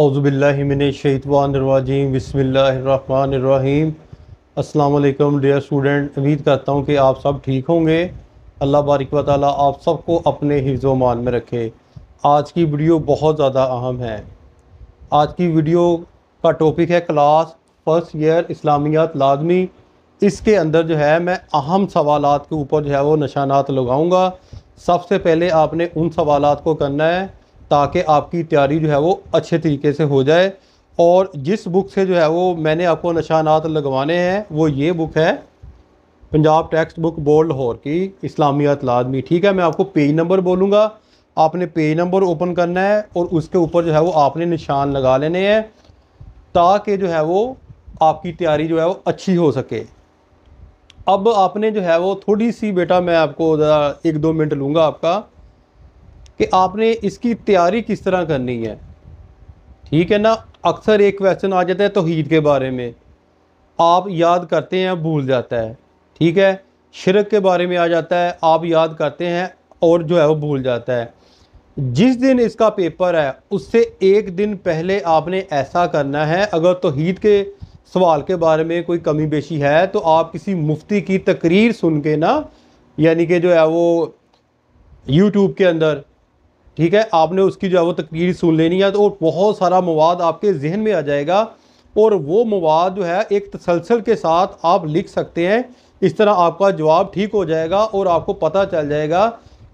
अवज़बिल्लिमिनशवानवाजीम बसमीम अल्लाम dear student उम्मीद करता हूँ कि आप सब ठीक होंगे अल्लाह बारिक वाली आप सबको अपने हिफ्ज़ मान में रखे आज की वीडियो बहुत ज़्यादा अहम है आज की वीडियो का टॉपिक है क्लास फर्स्ट ईयर इस्लामियात लाजमी इसके अंदर जो है मैं अहम सवाल के ऊपर जो है वो निशानात लगाऊँगा सबसे पहले आपने उन सवाल को करना है ताकि आपकी तैयारी जो है वो अच्छे तरीके से हो जाए और जिस बुक से जो है वो मैंने आपको निशानात लगवाने हैं वो ये बुक है Punjab text book board Lahore की इस्लामियात लादमी ठीक है मैं आपको पेज नंबर बोलूँगा आपने पेज नंबर ओपन करना है और उसके ऊपर जो है वो आपने निशान लगा लेने हैं ताकि जो है वो आपकी तैयारी जो है वो अच्छी हो सके अब आपने जो है वो थोड़ी सी बेटा मैं आपको एक दो मिनट लूँगा आपका कि आपने इसकी तैयारी किस तरह करनी है ठीक है ना अक्सर एक क्वेश्चन आ जाता है तोहद के बारे में आप याद करते हैं भूल जाता है ठीक है शिरक के बारे में आ जाता है आप याद करते हैं और जो है वो भूल जाता है जिस दिन इसका पेपर है उससे एक दिन पहले आपने ऐसा करना है अगर तोहद के सवाल के बारे में कोई कमी बेशी है तो आप किसी मुफ्ती की तकरीर सुन के ना यानी कि जो है वो यूट्यूब के अंदर ठीक है आपने उसकी जो है वो तकरीर सुन लेनी है तो बहुत सारा मवाद आपके जहन में आ जाएगा और वो मवाद जो है एक तसलसल के साथ आप लिख सकते हैं इस तरह आपका जवाब ठीक हो जाएगा और आपको पता चल जाएगा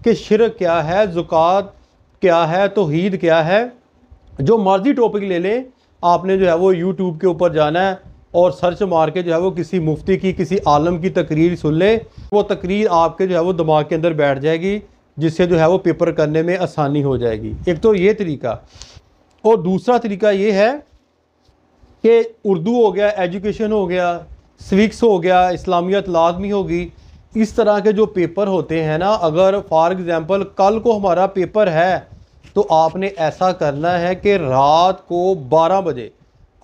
कि शिर क्या है ज़ुक़ात क्या है तोहद क्या है जो मर्ज़ी टॉपिक ले लें आपने जो है वो यूट्यूब के ऊपर जाना है और सर्च मार के जो है वो किसी मुफ्ती की किसी आलम की तकरीर सुन लें वो तकरीर आपके जो है वो दिमाग के अंदर बैठ जाएगी जिससे जो है वो पेपर करने में आसानी हो जाएगी एक तो ये तरीका और दूसरा तरीका ये है कि उर्दू हो गया एजुकेशन हो गया स्विक्स हो गया इस्लामियत लाजमी होगी इस तरह के जो पेपर होते हैं ना अगर फॉर एग्ज़ाम्पल कल को हमारा पेपर है तो आपने ऐसा करना है कि रात को 12 बजे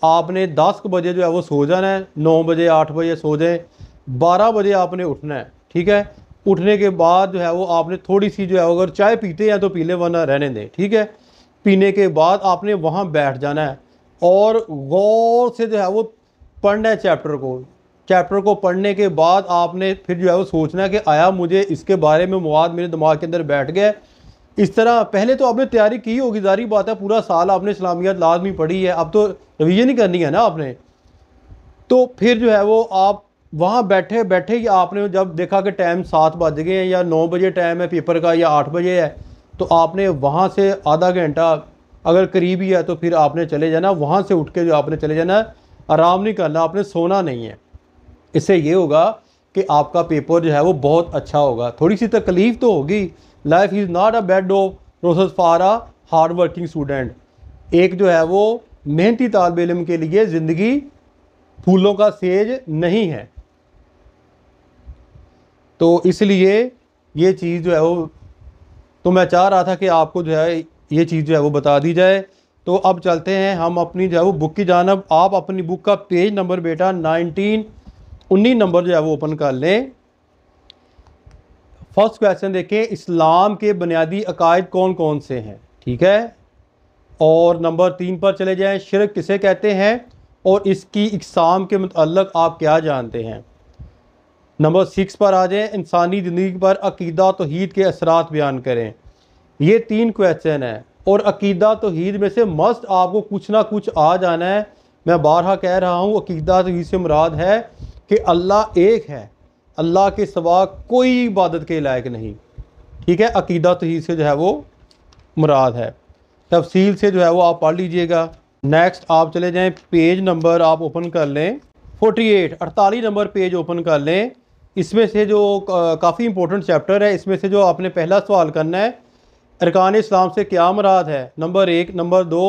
आपने 10 बजे जो है वो सो जाना है 9 बजे 8 बजे सो जाएं 12 बजे आपने उठना है ठीक है उठने के बाद जो है वो आपने थोड़ी सी जो है अगर चाय पीते हैं तो पी लें वरना रहने दें ठीक है पीने के बाद आपने वहाँ बैठ जाना है और गौर से जो है वो पढ़ना है चैप्टर को चैप्टर को पढ़ने के बाद आपने फिर जो है वो सोचना है कि आया मुझे इसके बारे में मवाद मेरे दिमाग के अंदर बैठ गया इस तरह पहले तो आपने तैयारी की होगी जारी बात है पूरा साल आपने इस्लामियात लाजमी पढ़ी है अब तो रिवीजन ही करनी है ना आपने तो फिर जो है वो आप वहाँ बैठे बैठे ही आपने जब देखा कि टाइम सात बज गए हैं या नौ बजे टाइम है पेपर का या आठ बजे है तो आपने वहाँ से आधा घंटा अगर करीब ही है तो फिर आपने चले जाना वहाँ से उठ के जो आपने चले जाना आराम नहीं करना आपने सोना नहीं है इससे ये होगा कि आपका पेपर जो है वो बहुत अच्छा होगा थोड़ी सी तकलीफ़ तो होगी life is not a bed of process for a hard working student एक जो है वो मेहनती तालब इलम के लिए ज़िंदगी फूलों का सेज नहीं है तो इसलिए ये चीज़ जो है वो तो मैं चाह रहा था कि आपको जो है ये चीज़ जो है वो बता दी जाए तो अब चलते हैं हम अपनी जो है वो बुक की जानब आप अपनी बुक का पेज नंबर बेटा नाइनटीन उन्नीस नंबर जो है वो ओपन कर लें फर्स्ट क्वेश्चन देखें इस्लाम के बुनियादी अकायद कौन कौन से हैं ठीक है और नंबर तीन पर चले जाएं शिरक किसे कहते हैं और इसकी इकसाम के मतलब आप क्या जानते हैं नंबर सिक्स पर आ जाएँ इंसानी ज़िंदगी पर अकीदा तोहद के असरात बयान करें ये तीन क्वेश्चन हैं और अकीदा तोहद में से मस्ट आपको कुछ ना कुछ आ जाना है मैं बारह कह रहा हूँ अकीदा तोहद से मुराद है कि अल्लाह एक है अल्लाह के सवा कोई इबादत के लायक नहीं ठीक है अकीदा तोहद से जो है वो मुराद है तफसील से जो है वो आप पढ़ लीजिएगा नेक्स्ट आप चले जाएँ पेज नंबर आप ओपन कर लें 48 48 नंबर पेज ओपन कर लें इसमें से जो काफ़ी इंपॉर्टेंट चैप्टर है इसमें से जो आपने पहला सवाल करना है अरकान इस्लाम से क्या मराद है नंबर एक नंबर दो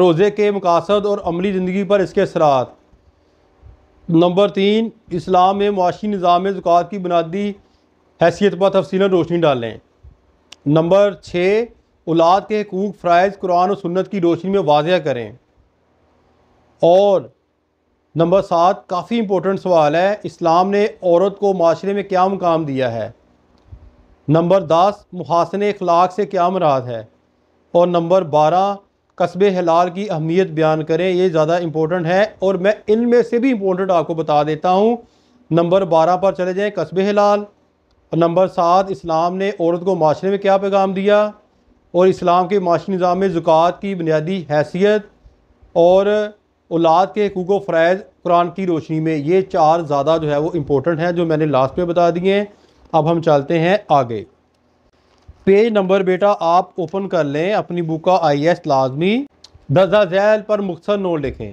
रोज़े के मकासद और अमली ज़िंदगी पर इसके असरात नंबर तीन इस्लाम में मुआशी निज़ाम ज़ुकात की बुनियादी हैसियत पर तफसी रोशनी डालें नंबर छः औलाद के हकूक़ फ़रज़ कुरान और सुन्नत की रोशनी में वाजह करें और नंबर सात काफ़ी इंपॉर्टेंट सवाल है इस्लाम ने औरत को माशरे में क्या मुकाम दिया है नंबर दस मुहासन अखलाक से क्या मराद है और नंबर बारह कस्बे हलाल की अहमियत बयान करें ये ज़्यादा इम्पोर्टेंट है और मैं इन में से भी इम्पोर्टेंट आपको बता देता हूँ नंबर बारह पर चले जाएँ कस्बे हलाल और नंबर सात इस्लाम ने औरत को माशरे में क्या पैगाम दिया और इस्लाम के माशी निज़ाम में ज़ुक़ात की बुनियादी हैसियत और औलाद के हकूक़ फ़रज़ कुरान की रोशनी में ये चार ज़्यादा जो है वो इम्पोर्टेंट हैं जो मैंने लास्ट में बता दिए हैं अब हम चलते हैं आगे पेज नंबर बेटा आप ओपन कर लें अपनी बुक का आई एस लाजमी दर्जा जैल पर मुख्तर नोट लिखें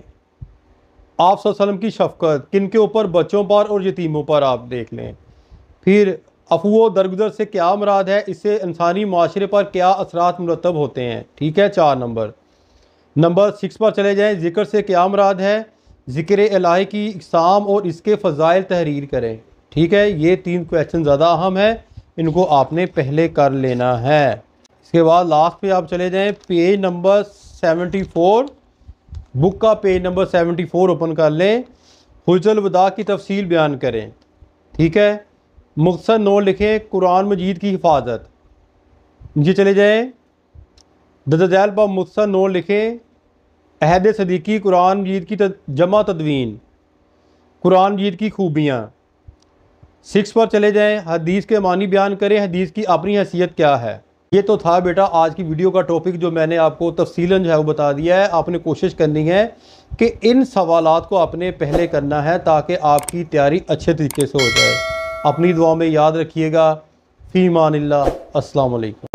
आप सल्लम की शफकत किन के ऊपर बच्चों पर और यतीमों पर आप देख लें फिर अफवो दरगुदर से क्या मराद है इससे इंसानी माशरे पर क्या असरात मुरतब होते हैं ठीक है चार नंबर नंबर सिक्स पर चले जाएं ज़िक्र से क्या मराद है ज़िक्र इलाही की इकसाम और इसके फ़जाइल तहरीर करें ठीक है ये तीन क्वेश्चन ज़्यादा अहम है इनको आपने पहले कर लेना है इसके बाद लास्ट पे आप चले जाएं page number seventy four book का page number seventy four open कर लें हजल की तफसील बयान करें ठीक है मुख्तर नोट लिखें कुरान मजीद की हिफाजत नीचे चले जाएँ ददैल बा मुस्सा नौ लिखें अहद सदीकी कुरान जीत की तद, जमा तदवीन कुरान जीत की खूबियाँ सिक्स पर चले जाएँ हदीस के मानी बयान करें हदीस की अपनी हैसियत क्या है ये तो था बेटा आज की वीडियो का टॉपिक जो मैंने आपको तफसीला जो है वो बता दिया है आपने कोशिश करनी है कि इन सवाल को आपने पहले करना है ताकि आपकी तैयारी अच्छे तरीके से हो जाए अपनी दुआ में याद रखिएगा फ़ी मान अल्लाम